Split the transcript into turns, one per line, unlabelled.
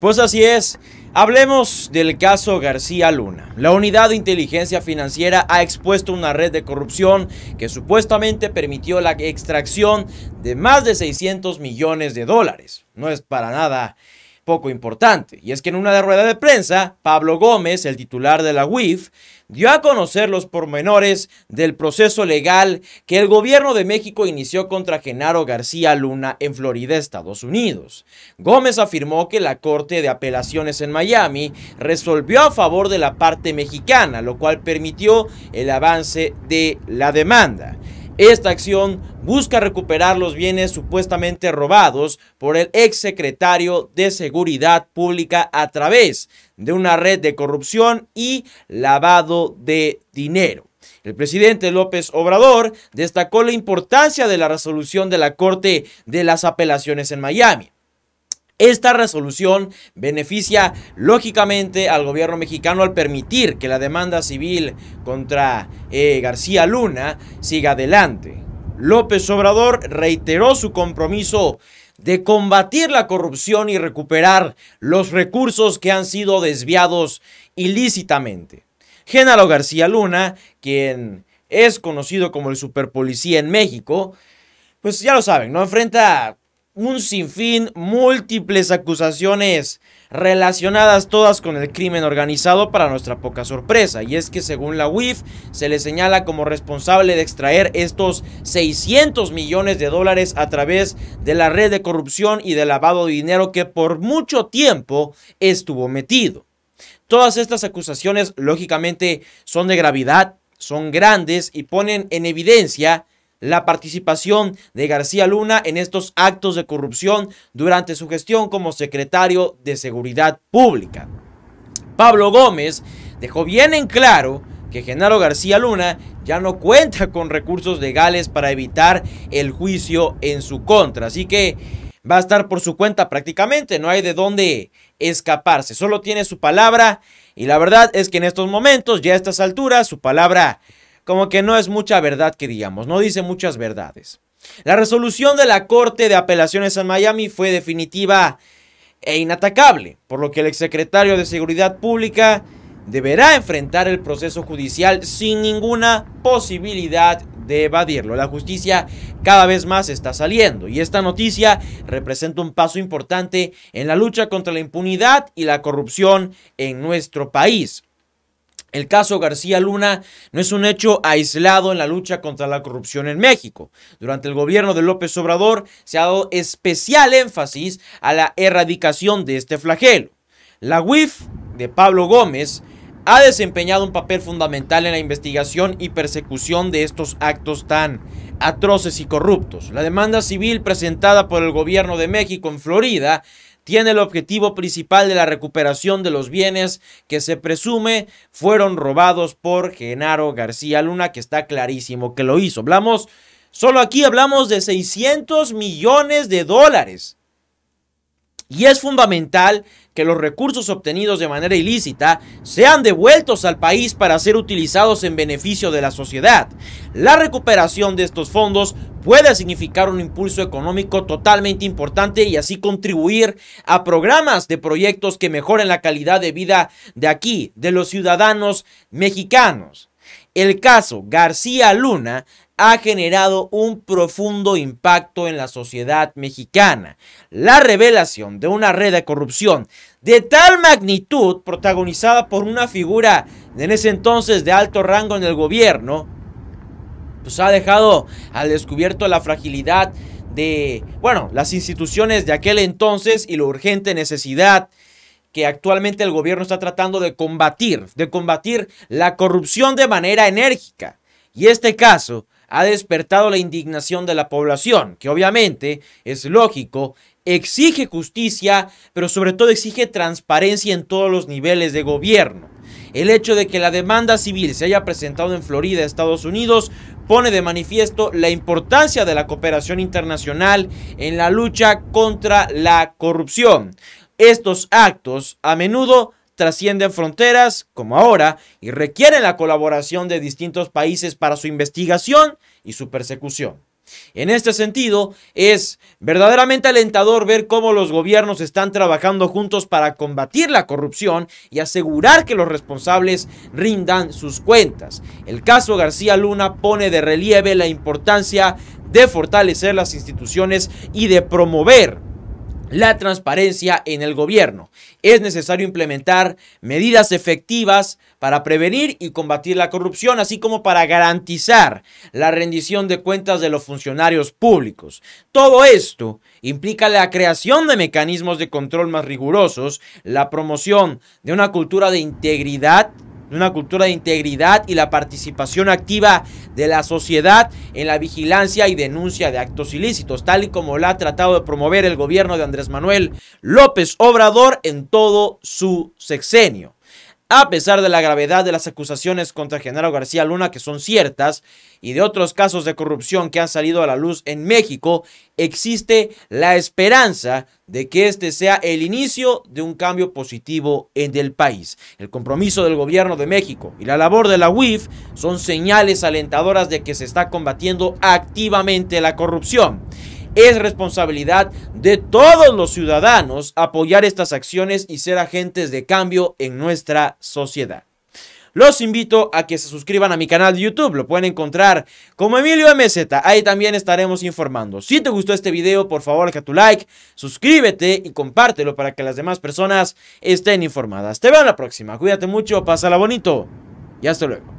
Pues así es. Hablemos del caso García Luna. La unidad de inteligencia financiera ha expuesto una red de corrupción que supuestamente permitió la extracción de más de 600 millones de dólares. No es para nada poco importante. Y es que en una rueda de prensa, Pablo Gómez, el titular de la WIF, dio a conocer los pormenores del proceso legal que el gobierno de México inició contra Genaro García Luna en Florida, Estados Unidos. Gómez afirmó que la Corte de Apelaciones en Miami resolvió a favor de la parte mexicana, lo cual permitió el avance de la demanda. Esta acción busca recuperar los bienes supuestamente robados por el exsecretario de Seguridad Pública a través de una red de corrupción y lavado de dinero. El presidente López Obrador destacó la importancia de la resolución de la Corte de las Apelaciones en Miami. Esta resolución beneficia lógicamente al gobierno mexicano al permitir que la demanda civil contra eh, García Luna siga adelante. López Obrador reiteró su compromiso de combatir la corrupción y recuperar los recursos que han sido desviados ilícitamente. Génalo García Luna, quien es conocido como el superpolicía en México, pues ya lo saben, ¿no? Enfrenta un sinfín, múltiples acusaciones relacionadas todas con el crimen organizado para nuestra poca sorpresa. Y es que según la UIF se le señala como responsable de extraer estos 600 millones de dólares a través de la red de corrupción y de lavado de dinero que por mucho tiempo estuvo metido. Todas estas acusaciones lógicamente son de gravedad, son grandes y ponen en evidencia la participación de García Luna en estos actos de corrupción durante su gestión como secretario de Seguridad Pública. Pablo Gómez dejó bien en claro que Genaro García Luna ya no cuenta con recursos legales para evitar el juicio en su contra. Así que va a estar por su cuenta prácticamente, no hay de dónde escaparse, solo tiene su palabra y la verdad es que en estos momentos, ya a estas alturas, su palabra como que no es mucha verdad que digamos, no dice muchas verdades. La resolución de la Corte de Apelaciones en Miami fue definitiva e inatacable, por lo que el exsecretario de Seguridad Pública deberá enfrentar el proceso judicial sin ninguna posibilidad de evadirlo. La justicia cada vez más está saliendo y esta noticia representa un paso importante en la lucha contra la impunidad y la corrupción en nuestro país. El caso García Luna no es un hecho aislado en la lucha contra la corrupción en México. Durante el gobierno de López Obrador se ha dado especial énfasis a la erradicación de este flagelo. La UIF de Pablo Gómez ha desempeñado un papel fundamental en la investigación y persecución de estos actos tan atroces y corruptos. La demanda civil presentada por el gobierno de México en Florida tiene el objetivo principal de la recuperación de los bienes que se presume fueron robados por Genaro García Luna, que está clarísimo que lo hizo. Hablamos, solo aquí hablamos de 600 millones de dólares. Y es fundamental que los recursos obtenidos de manera ilícita sean devueltos al país para ser utilizados en beneficio de la sociedad. La recuperación de estos fondos puede significar un impulso económico totalmente importante y así contribuir a programas de proyectos que mejoren la calidad de vida de aquí, de los ciudadanos mexicanos. El caso García Luna ha generado un profundo impacto en la sociedad mexicana. La revelación de una red de corrupción de tal magnitud, protagonizada por una figura en ese entonces de alto rango en el gobierno, pues ha dejado al descubierto la fragilidad de, bueno, las instituciones de aquel entonces y la urgente necesidad que actualmente el gobierno está tratando de combatir, de combatir la corrupción de manera enérgica. Y este caso ha despertado la indignación de la población, que obviamente es lógico, exige justicia, pero sobre todo exige transparencia en todos los niveles de gobierno. El hecho de que la demanda civil se haya presentado en Florida, Estados Unidos, pone de manifiesto la importancia de la cooperación internacional en la lucha contra la corrupción. Estos actos a menudo trascienden fronteras, como ahora, y requieren la colaboración de distintos países para su investigación y su persecución. En este sentido, es verdaderamente alentador ver cómo los gobiernos están trabajando juntos para combatir la corrupción y asegurar que los responsables rindan sus cuentas. El caso García Luna pone de relieve la importancia de fortalecer las instituciones y de promover la transparencia en el gobierno. Es necesario implementar medidas efectivas para prevenir y combatir la corrupción, así como para garantizar la rendición de cuentas de los funcionarios públicos. Todo esto implica la creación de mecanismos de control más rigurosos, la promoción de una cultura de integridad de una cultura de integridad y la participación activa de la sociedad en la vigilancia y denuncia de actos ilícitos, tal y como la ha tratado de promover el gobierno de Andrés Manuel López Obrador en todo su sexenio. A pesar de la gravedad de las acusaciones contra Genaro García Luna, que son ciertas, y de otros casos de corrupción que han salido a la luz en México, existe la esperanza de que este sea el inicio de un cambio positivo en el país. El compromiso del gobierno de México y la labor de la UIF son señales alentadoras de que se está combatiendo activamente la corrupción es responsabilidad de todos los ciudadanos apoyar estas acciones y ser agentes de cambio en nuestra sociedad. Los invito a que se suscriban a mi canal de YouTube. Lo pueden encontrar como Emilio MZ. Ahí también estaremos informando. Si te gustó este video, por favor, deja tu like, suscríbete y compártelo para que las demás personas estén informadas. Te veo en la próxima. Cuídate mucho, pásala bonito y hasta luego.